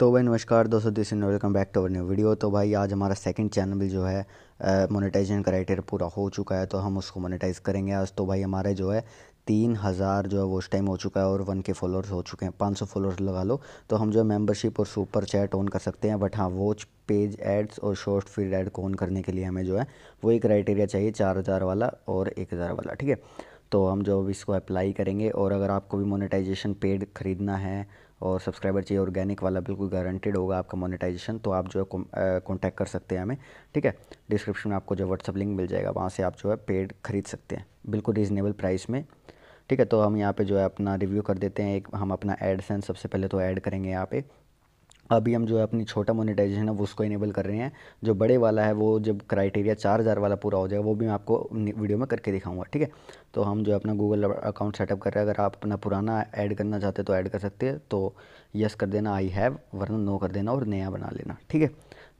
तो भाई नमस्कार दोस्तों this is welcome back to our new video तो भाई आज हमारा सेकंड चैनल जो है मोनेटाइजेशन क्राइटेरिया पूरा हो चुका है तो हम उसको मोनेटाइज करेंगे आज तो भाई हमारे जो है तीन हज़ार जो है वो उस टाइम हो चुका है और वन के फॉलोअर्स हो चुके हैं पाँच सौ फॉलोअर्स लगा लो तो हम जो है मेम्बरशिप और सुपर चैट ऑन कर सकते हैं बट हाँ वॉच पेज एड्स और शॉर्ट फीड एड को ऑन करने के लिए हमें जो है वो एक क्राइटेरिया चाहिए चार हज़ार वाला और एक हज़ार वाला ठीक है तो हम जो इसको अप्लाई करेंगे और अगर आपको भी मोनेटाइजेशन पेड ख़रीदना है और सब्सक्राइबर चाहिए ऑर्गेनिक वाला बिल्कुल गारंटेड होगा आपका मोनेटाइजेशन तो आप जो है कॉन्टैक्ट कर सकते हैं हमें ठीक है डिस्क्रिप्शन में आपको जो व्हाट्सअप लिंक मिल जाएगा वहाँ से आप जो है पेड खरीद सकते हैं बिल्कुल रीजनेबल प्राइस में ठीक है तो हम यहाँ पे जो है अपना रिव्यू कर देते हैं एक हम अपना एडसेंस सबसे पहले तो ऐड करेंगे यहाँ पे अभी हम जो है अपनी छोटा मोनेटाइजेशन है वो उसको इनेबल कर रहे हैं जो बड़े वाला है वो जब क्राइटेरिया चार हज़ार वाला पूरा हो जाएगा वो भी मैं आपको वीडियो में करके दिखाऊंगा ठीक है तो हम जो अपना गूगल अकाउंट सेटअप कर रहे हैं अगर आप अपना पुराना ऐड करना चाहते हैं तो ऐड कर सकते हैं तो यस कर देना आई हैव वरना नो कर देना और नया बना लेना ठीक है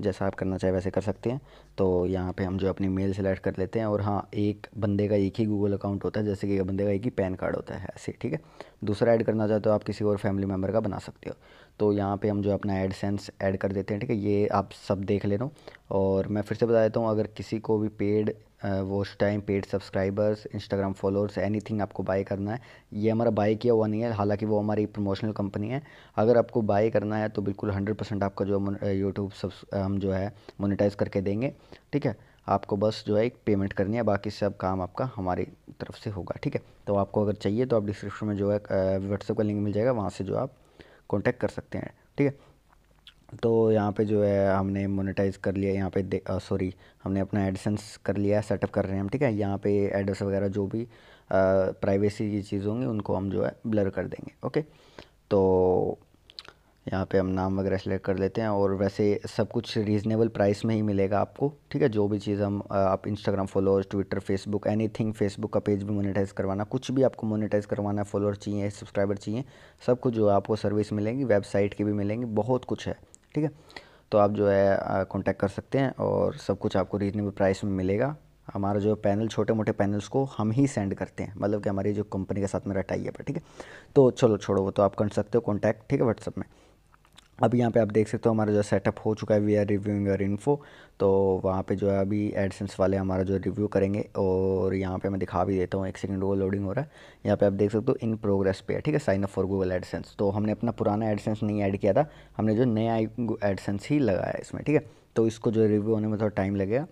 जैसा आप करना चाहें वैसे कर सकते हैं तो यहाँ पे हम जो अपनी मेल सेलेक्ट कर लेते हैं और हाँ एक बंदे का एक ही गूगल अकाउंट होता है जैसे कि एक बंदे का एक ही पैन कार्ड होता है ऐसे ठीक है दूसरा ऐड करना चाहते हो तो आप किसी और फैमिली मेम्बर का बना सकते हो तो यहाँ पे हम जो अपना एड सेंस ऐड कर देते हैं ठीक है ये आप सब देख ले रहा और मैं फिर से बता देता हूँ अगर किसी को भी paid watch time paid subscribers Instagram followers anything आपको बाय करना है ये हमारा बाय किया हुआ नहीं है हालांकि वो हमारी प्रमोशनल कंपनी है अगर आपको बाय करना है तो बिल्कुल हंड्रेड परसेंट आपका जो यूट्यूब सब्स हम जो है मोनिटाइज करके देंगे ठीक है आपको बस जो है एक पेमेंट करनी है बाकी सब काम आपका हमारी तरफ से होगा ठीक है तो आपको अगर चाहिए तो आप डिस्क्रिप्शन में जो है व्हाट्सएप का लिंक मिल जाएगा वहाँ से जो आप कॉन्टैक्ट कर सकते हैं ठीक है तो यहाँ पे जो है हमने मोनेटाइज कर लिया यहाँ पे सॉरी हमने अपना एडसेंस कर लिया है सेटअप कर रहे हैं हम ठीक है यहाँ पे एड्रेस वगैरह जो भी प्राइवेसी की चीज़ होंगी उनको हम जो है ब्लर कर देंगे ओके तो यहाँ पे हम नाम वगैरह सेलेक्ट कर लेते हैं और वैसे सब कुछ रीज़नेबल प्राइस में ही मिलेगा आपको ठीक है जो भी चीज़ हम आप Instagram followers Twitter Facebook anything Facebook का पेज भी मोनेटाइज करवाना कुछ भी आपको मोनेटाइज करवाना है फॉलोअर चाहिए सब्सक्राइबर चाहिए सब कुछ जो है आपको सर्विस मिलेंगी वेबसाइट की भी मिलेंगी बहुत कुछ है ठीक है तो आप जो है कॉन्टैक्ट कर सकते हैं और सब कुछ आपको रीज़नेबल प्राइस में मिलेगा हमारा जो पैनल छोटे मोटे पैनल्स को हम ही सेंड करते हैं मतलब कि हमारी जो कंपनी के साथ मेरा टाइप है ठीक है तो चलो छोड़ो वो तो आप कर सकते हो कॉन्टैक्ट ठीक है व्हाट्सअप में अब यहाँ पे आप देख सकते हो हमारा जो सेटअप हो चुका है we are reviewing your info तो वहाँ पे जो है अभी एडसेंस वाले हमारा जो रिव्यू करेंगे और यहाँ पे मैं दिखा भी देता हूँ एक सेकंड वो लोडिंग हो रहा है यहाँ पे आप देख सकते हो इन प्रोग्रेस पे है ठीक है sign up for Google AdSense तो हमने अपना पुराना एडसेंस नहीं ऐड किया था हमने जो नया एडसेंस ही लगाया इसमें ठीक है तो इसको जो रिव्यू होने में थोड़ा टाइम लगेगा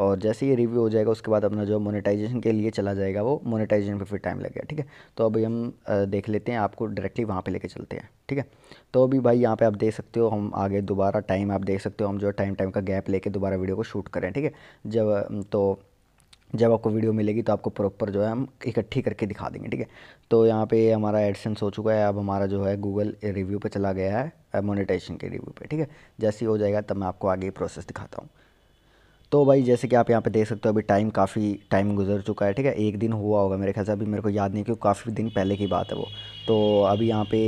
और जैसे ही रिव्यू हो जाएगा उसके बाद अपना जो मोनेटाइजेशन के लिए चला जाएगा वो मोनेटाइजेशन पे फिर टाइम लगेगा ठीक है तो अभी हम देख लेते हैं आपको डायरेक्टली वहाँ पे लेके चलते हैं ठीक है तो अभी भाई यहाँ पे आप देख सकते हो हम आगे दोबारा टाइम आप देख सकते हो हम जो टाइम टाइम का गैप लेके दोबारा वीडियो को शूट करें ठीक है जब तो जब आपको वीडियो मिलेगी तो आपको प्रॉपर जो है हम इकट्ठी करके दिखा देंगे ठीक है तो यहाँ पे हमारा एडसेंस हो चुका है अब हमारा जो है गूगल रिव्यू पे चला गया है मोनेटाइजेशन के रिव्यू पे ठीक है जैसे ही हो जाएगा तब मैं आपको आगे प्रोसेस दिखाता हूँ तो भाई जैसे कि आप यहाँ पे देख सकते हो अभी टाइम काफ़ी टाइम गुजर चुका है ठीक है एक दिन हुआ होगा मेरे ख्याल से अभी मेरे को याद नहीं क्योंकि काफ़ी दिन पहले की बात है वो तो अभी यहाँ पे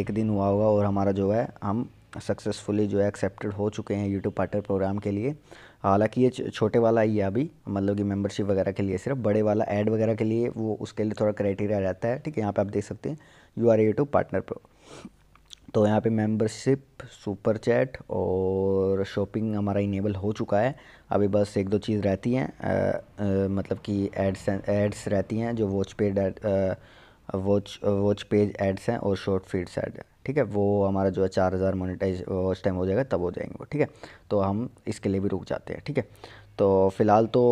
एक दिन हुआ होगा और हमारा जो है हम सक्सेसफुली जो है एक्सेप्टेड हो चुके हैं यूट्यूब पार्टनर प्रोग्राम के लिए हालांकि ये छोटे वाला ही है अभी मतलब कि मेंबरशिप वगैरह के लिए सिर्फ बड़े वाला ऐड वगैरह के लिए वो उसके लिए थोड़ा क्राइटेरिया रहता है ठीक है यहाँ पे आप देख सकते हैं you are YouTube partner pro तो यहाँ पे मेंबरशिप सुपर चैट और शॉपिंग हमारा इनेबल हो चुका है अभी बस एक दो चीज़ रहती हैं मतलब कि एड्स एड्स रहती हैं जो watch paid watch watch page ads हैं और शॉर्ट फीड्स एड ठीक है वो हमारा जो है चार हज़ार मोनिटाइज वॉच टाइम हो जाएगा तब हो जाएंगे वो ठीक है तो हम इसके लिए भी रुक जाते हैं ठीक है तो फ़िलहाल तो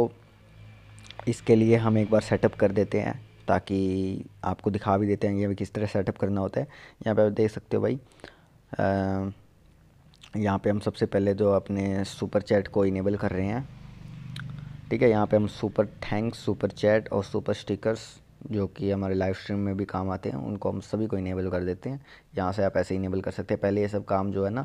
इसके लिए हम एक बार सेटअप कर देते हैं ताकि आपको दिखा भी देते हैं ये किस तरह सेटअप करना होता है यहाँ पे आप देख सकते हो भाई यहाँ पे हम सबसे पहले जो अपने सुपर चैट को इनेबल कर रहे हैं ठीक है यहाँ पे हम सुपर थैंक्स सुपर चैट और सुपर स्टिकर्स जो कि हमारे लाइव स्ट्रीम में भी काम आते हैं उनको हम सभी को इनेबल कर देते हैं यहाँ से आप ऐसे इनेबल कर सकते हैं पहले ये सब काम जो है ना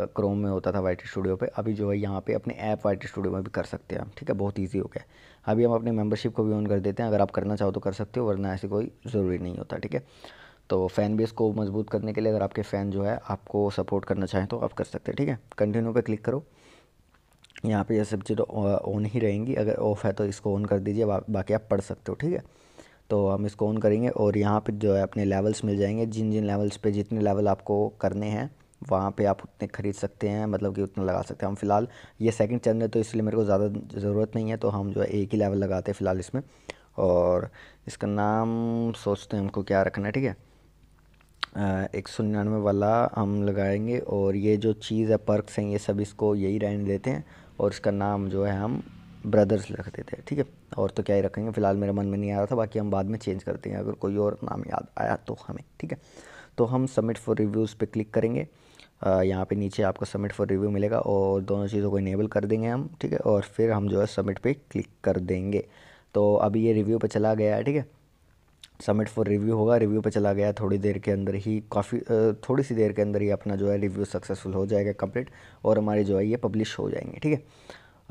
क्रोम में होता था वाइट स्टूडियो पे अभी जो है यहाँ पे अपने ऐप वाइट स्टूडियो में भी कर सकते हैं ठीक है बहुत ईजी हो गया अभी हम अपने मेम्बरशिप को भी ऑन कर देते हैं अगर आप करना चाहो तो कर सकते हो वरना ऐसी कोई ज़रूरी नहीं होता ठीक है तो फ़ैन बेस को मजबूत करने के लिए अगर आपके फ़ैन जो है आपको सपोर्ट करना चाहें तो आप कर सकते हैं ठीक है कंटिन्यू पर क्लिक करो यहाँ पे ये सब चीज़ ऑन ही रहेंगी अगर ऑफ है तो इसको ऑन कर दीजिए बा, बाकी आप पढ़ सकते हो ठीक है तो हम इसको ऑन करेंगे और यहाँ पे जो है अपने लेवल्स मिल जाएंगे जिन जिन लेवल्स पे जितने लेवल आपको करने हैं वहाँ पे आप उतने ख़रीद सकते हैं मतलब कि उतना लगा सकते हैं हम फ़िलहाल ये सेकंड चैनल है तो इसलिए मेरे को ज़्यादा ज़रूरत नहीं है तो हम जो है एक ही लेवल लगाते हैं फ़िलहाल इसमें और इसका नाम सोचते हैं हमको क्या रखना है ठीक है एक सौ निन्यानवे वाला हम लगाएंगे और ये जो चीज़ है पर्क्स हैं ये सब इसको यही रहने देते हैं और इसका नाम जो है हम ब्रदर्स रख देते हैं ठीक है और तो क्या ही रखेंगे फ़िलहाल मेरे मन में नहीं आ रहा था बाकी हम बाद में चेंज करते हैं अगर कोई और नाम याद आया तो हमें ठीक है तो हम सबमिट फॉर रिव्यूज़ पे क्लिक करेंगे यहाँ पे नीचे आपको सबमिट फॉर रिव्यू मिलेगा और दोनों चीज़ों को इनेबल कर देंगे हम ठीक है और फिर हम जो है सबमिट पर क्लिक कर देंगे तो अभी ये रिव्यू पर चला गया है ठीक है सबमिट फॉर रिव्यू होगा रिव्यू पर चला गया थोड़ी देर के अंदर ही काफ़ी थोड़ी सी देर के अंदर ही अपना जो है रिव्यू सक्सेसफुल हो जाएगा कम्प्लीट और हमारे जो है ये पब्लिश हो जाएंगे ठीक है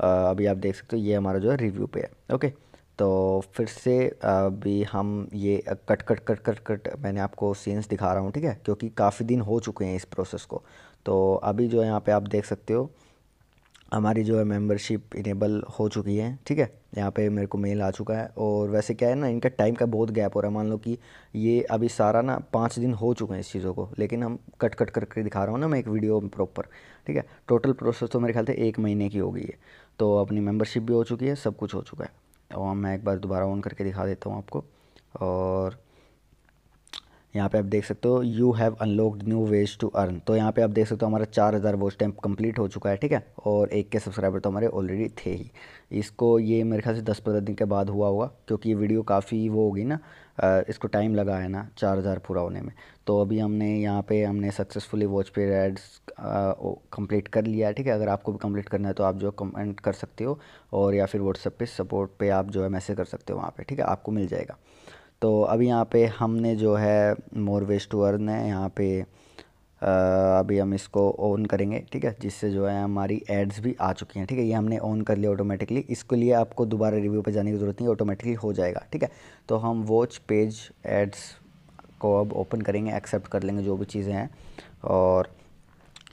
अभी आप देख सकते हो ये हमारा जो है रिव्यू पे है ओके तो फिर से अभी हम ये cut cut cut cut cut मैंने आपको सीन्स दिखा रहा हूँ ठीक है क्योंकि काफ़ी दिन हो चुके हैं इस प्रोसेस को तो अभी जो यहाँ पे आप देख सकते हो हमारी जो है मेंबरशिप इनेबल हो चुकी है ठीक है यहाँ पे मेरे को मेल आ चुका है और वैसे क्या है ना इनका टाइम का बहुत गैप हो रहा है मान लो कि ये अभी सारा ना पाँच दिन हो चुके हैं इस चीज़ों को लेकिन हम कट कट करके दिखा रहा हूँ ना मैं एक वीडियो प्रॉपर ठीक है टोटल प्रोसेस तो मेरे ख्याल से एक महीने की हो गई है तो अपनी मेम्बरशिप भी हो चुकी है सब कुछ हो चुका है और मैं एक बार दोबारा ऑन करके दिखा देता हूँ आपको और यहाँ पे आप देख सकते हो you have unlocked new ways to earn तो यहाँ पे आप देख सकते हो हमारा चार हज़ार वॉच टाइम कम्प्लीट हो चुका है ठीक है और एक के सब्सक्राइबर तो हमारे ऑलरेडी थे ही इसको ये मेरे ख्याल से दस पंद्रह दिन के बाद हुआ होगा क्योंकि ये वीडियो काफ़ी वो होगी ना इसको टाइम लगा है ना चार हज़ार पूरा होने में तो अभी हमने यहाँ पे हमने successfully watch page ads complete कर लिया है ठीक है अगर आपको भी कंप्लीट करना है तो आप जो कमेंट कर सकते हो और या फिर व्हाट्सएप पे सपोर्ट पे आप जो है मैसेज कर सकते हो वहाँ पे ठीक है आपको मिल जाएगा तो अभी यहाँ पे हमने जो है मोर वेस्ट अर्न है यहाँ पे अभी हम इसको ऑन करेंगे ठीक है जिससे जो है हमारी एड्स भी आ चुकी हैं ठीक है ये हमने ऑन कर लिया ऑटोमेटिकली इसके लिए आपको दोबारा रिव्यू पर जाने की ज़रूरत नहीं ऑटोमेटिकली हो जाएगा ठीक है तो हम वॉच पेज एड्स को अब ओपन करेंगे एक्सेप्ट कर लेंगे जो भी चीज़ें हैं और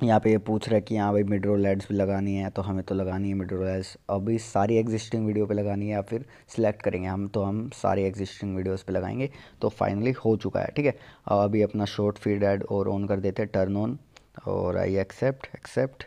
यहाँ पे ये पूछ रहा है कि यहाँ भाई मिड्रो रोल एड्स भी लगानी है तो हमें तो लगानी है मिड्रो रोल एड्स अभी सारी एग्जिस्टिंग वीडियो पे लगानी है या फिर सिलेक्ट करेंगे हम तो हम सारी एग्जिस्टिंग वीडियोस पे लगाएंगे तो फाइनली हो चुका है ठीक है अभी अपना शॉर्ट फीड एड और ऑन कर देते हैं टर्न ऑन और आई एक्सेप्ट एक्सेप्ट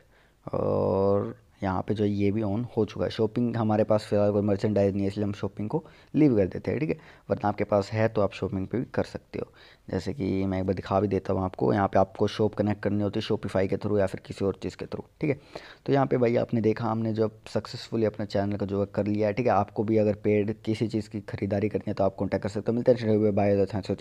और यहाँ पे जो है ये भी ऑन हो चुका है शॉपिंग हमारे पास फिलहाल कोई मर्चेंडाइज नहीं है इसलिए हम शॉपिंग को लीव कर देते हैं ठीक है वरना आपके पास है तो आप शॉपिंग पे भी कर सकते हो जैसे कि मैं एक बार दिखा भी देता हूँ आपको यहाँ पे आपको शॉप कनेक्ट करनी होती है शॉपिफाई के थ्रू या फिर किसी और चीज़ के थ्रू ठीक है तो यहाँ पर भाई आपने देखा हमने जो सक्सेसफुली अपने चैनल का जो कर लिया है ठीक है आपको भी अगर पेड किसी चीज़ की खरीदारी करनी है तो आप कॉन्टैक्ट कर सकते हो मिलते हैं बाय